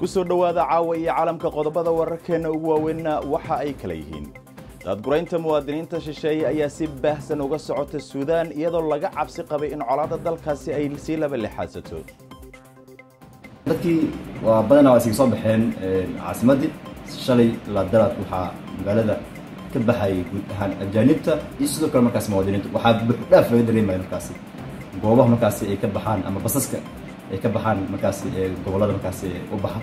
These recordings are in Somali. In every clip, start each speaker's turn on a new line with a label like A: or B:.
A: ku soo dhowaada caawa iyo caalamka qodobada wararkeenna ugu waaweynna waxa ay kala yihiin daadguraynta muwaadiniinta shisheeye ayaa si baahsan uga socota suudaan iyadoo laga cabsi qabay in colaadda dalkaasi ay sii laba lixaadsato
B: dadkii waa badana waa isiga soo baxeen caasimaddii shalay ilaa waxaa magaalada ka baxayay guud ahaan ajaanibta iyo sidoo kale markaas muwaadiniinta waxaa buxdhaaf laga dareemaya markaasi goobaha markaasi ay ka baxaan ama basaska ay ka baxaan markaas eh, gobolada markaas eh, u baxa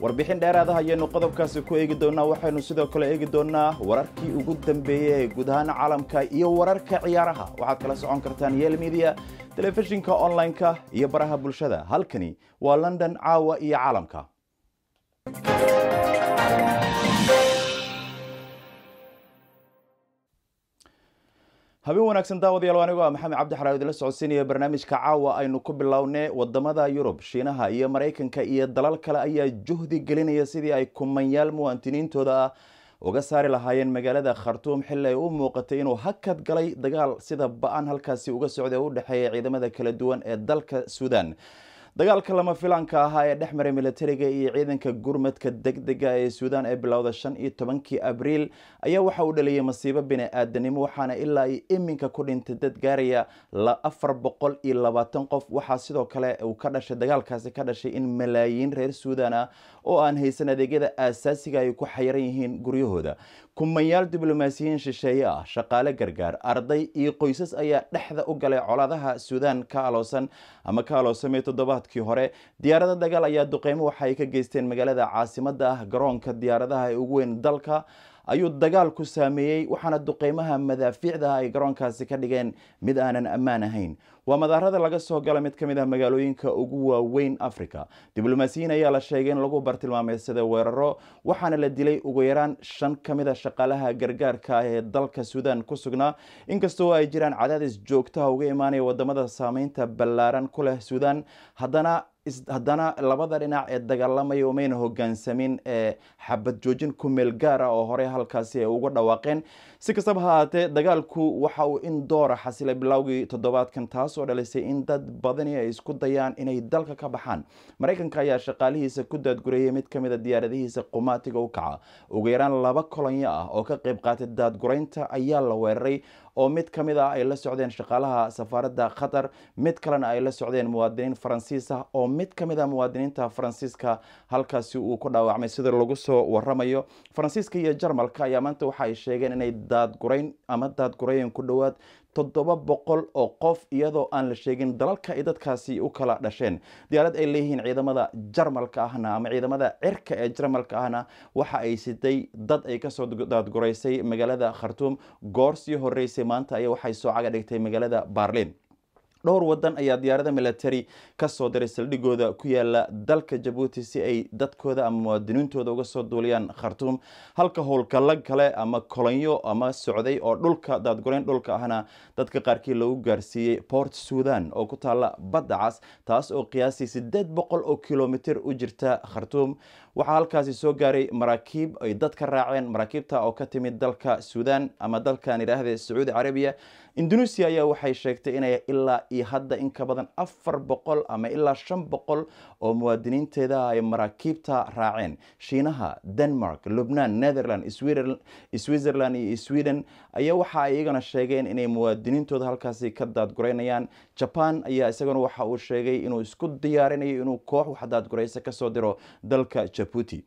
A: warbixin dheeraadaha ayaynu qodobkaasi ku eegi doonaa waxaynu sidoo kale eegi doonaa wararkii ugu dambeeyey ee guud ahaan caalamka iyo wararka ciyaaraha waxaad kala socon kartaan yeel media telefishinka online-ka iyo baraha bulshada halkani waa london caawa iyo caalamka habeen wanaagsan daawadayaal anigo ah maxamed cabdi xaraar idinla socodsiinaya barnaamijka caawa aynu ku bilowne wadamada yurub shiinaha iyo maraykanka iyo dalal kale ayaa juhdi gelinaya sidii ay kumanyaal muwaantiniintooda ah uga saari lahaayeen magaalada khartuum xilli ay u muuqatay inuu hakad galay dagaal sida ba-an halkaasi uga socday ee u dhexeeya ciidamada kala duwan ee dalka suudan dagaalka lama filaanka ahaa ee dhex milatariga iyo ciidanka gurmadka deg dega ee suudan ee bilowda shan iyo tobankii abriil ayaa waxa uu dhaliyay masiibo bini-aadanimo waxaana ilaa iyo iminka ku dhintay dad gaaraya afar boqol iyo labaatan qof waxaa sidoo kale uu ka dhashay dagaalkaasi ka dhashay in malaayiin reer suudan ah oo aan haysan adeegyada aasaasiga ay ku xayiran yihiin guryahooda kumanyaal diblomaasiyiin shisheeye ah shaqaale gargaar arday iyo qoysas ayaa dhexda u galay colaadaha suudaan ka aloosan ama ka aloosamay toddobaadkii hore diyaarada dagaal ayaa duqeymo waxa ay ka geysteen magaalada caasimadda ah garoonka diyaaradaha ee ugu weyn dalka ayuu dagaalku saameeyey waxaana duqeymaha madaafiicdaha ay garoonkaasi ka dhigeen mid aanan ammaan ahayn waa madaarada laga soo gala mid ka mid ah magaalooyinka ugu waaweyn africa diblomaasiyiin ayaa la sheegay in lagu bartilmaameysada weeraro waxaana la dilay ugu yaraan shan ka mid a ah shaqaalaha gargaarka ah ee dalka suudan ku sugnaa inkastoo ay jiraan cadaadis joogtaha uga imaanaya wadamada saameynta ballaaran ku leh suudan haddana haddana labada dhinac ee dagaalamaya umayna hogaansamin xabad joojin ku meel gaara ah oo hore halkaasi ay uga dhawaaqeen si kastaba ha haatee dagaalku waxa uu in doora xasilay bilowgii toddobaadkan taasoo dhalisay in dad badani ay isku dayaan inay dalka ka baxaan maraykanka ayaa shaqaalihiisa ku daadgureeyay mid kamid a ah diyaaradihiisa qumaatiga u kaca ugu yaraan laba kolonyo ah oo ka qayb qaatay daadguraynta ayaa la weeraray oo mid ka mid ah ay la socdeen shaqaalaha safaaradda qatar mid kalena ay la socdeen muwaadiniin faransiis ah oo mid ka mid ah muwaadiniinta faransiiska halkaasi uu ku dhaawacmay sida lagu soo waramayo faransiiska iyo jarmalka ayaa maanta waxa ay sheegeen inay daadgurayn ama daadgurayn ku dhowaad toddoba boqol oo qof iyadoo aan la sheegin dalalka ay dadkaasi u kala dhasheen diyaarad ay leeyihiin ciidamada jarmalka ahna ama ciidamada cirka ee jarmalka ahna waxa ay siday dad ay kasoo daadguraysay magaalada khartuum goor sii horeysay maanta ayaa waxay soo caga dhigtay magaalada barlin dhowr wadan ayaa diyaarada milatari kasoo diray saldhigooda ku yaala dalka jabuuti si ay dadkooda ama muwaadiniintooda uga soo duuliyaan khartuum halka howlgalla kale ama kolonyo ama socday oo dhulka daadgoreyn dhulka ahna dadka qaarkii lagu gaarsiiyey port sudan oo ku taala badda cas taas oo qiyaasii sideed boqol oo kilomiter u jirta khartuum waxaa halkaasi soo gaaray maraakiib ay dad ka raaceen maraakiibta oo ka timid dalka suudan ama dalkan idhaahde sacuudi carabiya indonesia ayaa waxay sheegtay inay ilaa iyo hadda in ka badan afar boqol ama ilaa shan boqol oo muwaadiniinteeda ay maraakiibta raaceen shiinaha denmark lubnan netherland switzerland iyo sweden ayaa waxa ay iyagana sheegeen inay muwaadiniintooda halkaasi ka daadguraynayaan jaban ayaa isaguna waxa uu sheegay inuu isku diyaarinayo inuu koox waxdaad guraysa kasoo diro dalka jabuuti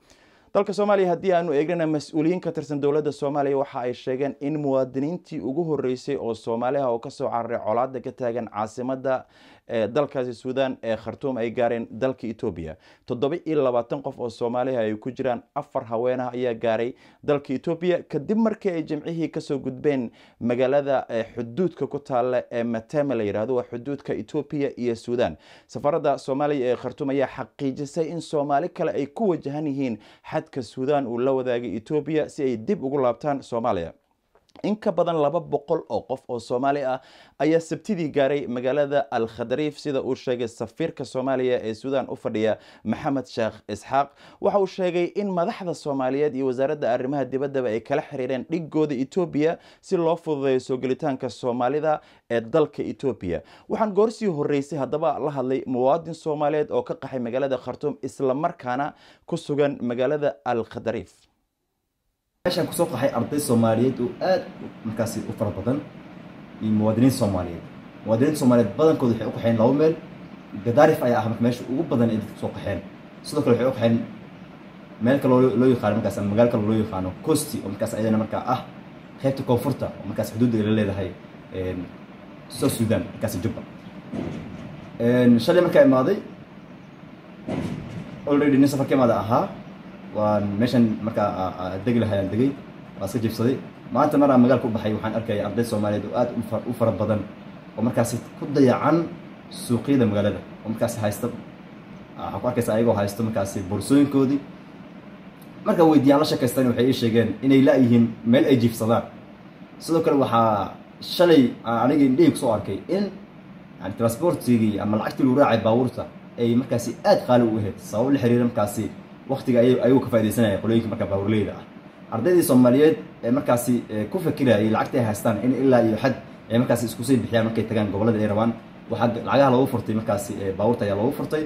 A: dalka soomaaliya haddii aanu eegnana mas-uuliyiin ka tirsan dowladda soomaaliya waxa ay sheegeen in muwaadiniintii ugu horeysay oo soomaaliha oo kasoo cararay colaada ka taagan caasimadda ee dalkaasi suudan ee khartuum ay gaareen dalka etoobiya toddoba iyo labaatan qof oo soomaaliha ay ku jiraan afar haweenah ayaa gaaray dalka etoobiya kadib markii ay jimcihii kasoo gudbeen magaalada xuduudka ku taalla ee mateme la yihahdo waa xuduudka etoobiya iyo suudan safarada soomaaliya ee khartuum ayaa xaqiijisay in soomaali kale ay ku wajahan yihiin xadka suudan uu la wadaagay etoobiya si ay dib ugu laabtaan soomaaliya in ka badan laba boqol oo qof oo soomaali ah ayaa sabtidii gaaray magaalada al khadariif sida uu sheegay safiirka soomaaliya ee suudaan u fadhiya maxamed sheekh isxaaq waxa uu sheegay in madaxda soomaaliyeed iyo wasaaradda arrimaha dibaddaba ay kala xiriireen dhiggooda etoobiya si loo fududeeyo soo gelitaanka soomaalida ee dalka etoobiya waxaan goorsii horreysay haddaba la hadlay muwaadin soomaaliyeed oo ka qaxay magaalada khartuum isla markaana ku sugan magaalada al khadariif
B: meeshaan kusoo qaxay arday soomaaliyeed oo aad markaasi u fara badan iyo muwaadiniin soomaaliyeed muwaadiniin soomaaliyeed badankooda waxay u qaxeen laba meel gadaarif ayaa ah marka meesha ugu badan ay dadka kusoo qaxeen sidoo kale waxay u qaxeen meel kale loo yaqaano markaas ama magaal kale loo yaqaano costi oo markaas ayadana markaa ah qaybta koonfurta oo markaas xuduudda ay la leedahay south sudan markaasi jubba shalay markaa imaaday already nin safarka imaada ahaa waan meeshan markaa ah, ah, degi lahayaan degay waa iska jibsaday maanta maraa magaalka u baxay waxaan arkaya arday soomaaliyeed oo aad u fara badan oo markaasi ku dayacan suuqyada magaalada oo markaasi haysta ah, waxaa ku arkaysa ayagoo haysto markaasi boorsooyinkoodii markaan weydiyaan la shakaystan waxay ii sheegeen inay laayihiin meel ay jiifsadaan sidoo kale waxaa shalay anigii indhihii kusoo arkay in transportigii ama lacagtii lagu raacay baabuurta ay markaasi aad qaali u ahayd sabab la xiriira markaasi waqtiga ayuu ka faa'idaysanaya qolooyinka marka baawurleyda ah ardaydii soomaaliyeed ee markaasi ku fakirayay lacagta ay haystaan in ilaa iyo xad ay markaasi iskusii bixiyaan markay tagaan gobollada ay rabaan waxaa lacagaha loogu furtay markaasi baawurta ayaa loogu furtay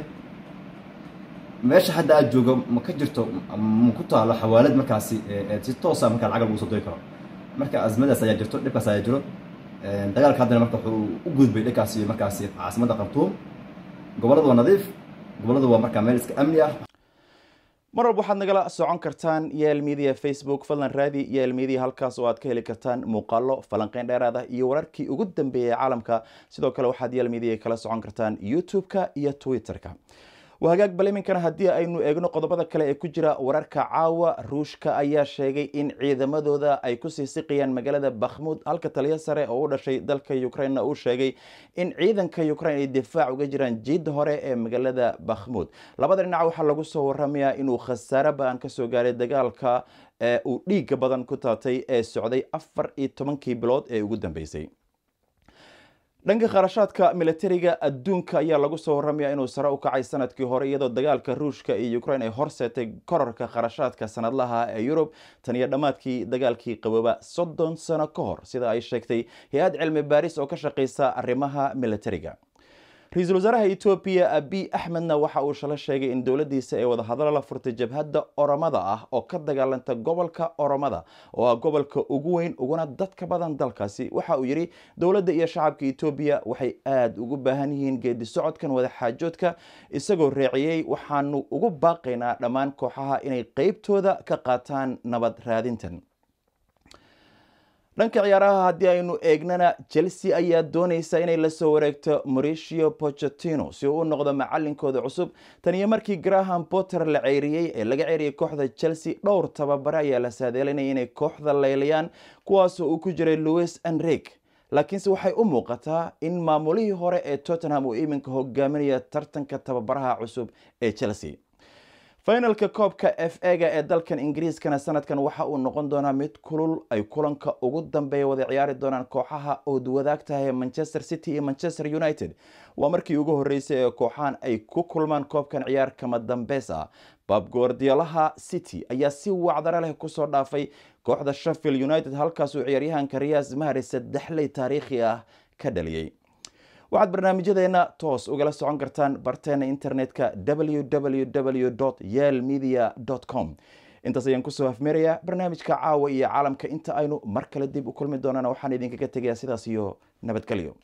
B: meesha hadda aad jooga ma ka jirto ma ku taalo xawaalad markaasi si toosa ah markaa lacag lagu soo diri karo marka azmadaas ayaa jirto dhibkaas ayaa jiro dagaalka haddana marka wuxuu u gudbay dhibkaasi markaasi caasimadda khartuum gobolladu waa nadiif gobolladu waa markaa meel iska amni ah
A: mar walba waxaad nagala socon kartaan yael media facebook fadlan raadi yael media halkaas oo aad ka heli kartaan muuqaalo falanqeyn dheeraada iyo wararkii ugu dambeeyay caalamka sidoo kale waxaad yael media kala socon kartaan youtube-ka iyo twitter-ka wahagaag bal iminkana haddii aynu eegno qodobada kale ee ku jira wararka caawa ruushka ayaa sheegay in ciidamadooda ay kusii siqiyaan magaalada bakhmuud halka taliyo sare oo u dhashay dalka ukrainna uu sheegay in ciidanka ukrain ay difaac uga jiraan jiidda hore ee magaalada bakhmuud labada dhinac waxaa lagu soo waramayaa inuu khasaare ba-an kasoo gaaray dagaalka ee uu dhiigga badan ku taatay ee socday afar iyo tobankii bilood ee ugu dambeysay dhanka kharashaadka milatariga adduunka ayaa lagu soo waramayaa inuu sare u kacay sanadkii hore iyadoo dagaalka ruushka iyo ukraine ay horseetay korarka kharashaadka sanadlaha ee yurub tan iyo dhammaadkii dagaalkii qaboba soddon sano ka hor sida ay sheegtay hay-ad cilmi baaris oo ka shaqaysa arrimaha milatariga ra-iisul wasaaraha etoobiya abiy axmedna waxa uu shala sheegay in dowladiisa ay wadahadalo la furtay jabhadda oromada ah oo ka dagaalanta gobolka oromada oo ah gobolka ugu weyn uguna dadka badan dalkaasi waxa uu yidhi dowladda iyo shacabka etoobiya waxay aada ugu baahan yihiin geedi socodkan wadaxaajoodka isagoo reeciyey waxaanu ugu baaqaynaa dhammaan kooxaha inay qeybtooda ka qaataan nabad raadintan dhanka ciyaaraha haddii aynu eegnana chelsea ayaa dooneysa inay lasoo wareegto mauricio pochetino si uu u noqdo macalinkooda cusub tan iyo markii graham potter la ceyriyey ee laga ceyriyay kooxda chelsea dhowr tababare ayaa la saadeelinaya inay kooxda leylayaan kuwaasoo uu ku jiray louis enrik laakiinse waxay u muuqataa in maamulihii hore ee tottenham uu iminka hogaaminaya tartanka tababaraha cusub ee chelsea finalka koobka f ega ee dalkan ingiriiskana sanadkan waxa uu noqon doonaa mid kulul ay kulanka ugu dambeeya wada ciyaari doonaan kooxaha ood wadaag ah manchester city iyo manchester united waa markii ugu horreysay ee kooxahan ay ku kulmaan koobkan ciyaar kama dambeys ah bab goordiyaalaha city ayaa si wacdara leh kusoo dhaafay kooxda sheffield united halkaas uu ciyaaryahanka riyaas mahari saddexley taariikhi ah ka dhaliyey waxaad barnaamijyadeena toos ugala socon kartaan barteena internetka www media com intaas ayaan kusoo hafmeerayaa barnaamijka caawa iyo caalamka inta aynu mar kale dib u kulmi doonana waxaan idinkaga tegayaa sidaas iyo nabadgelyo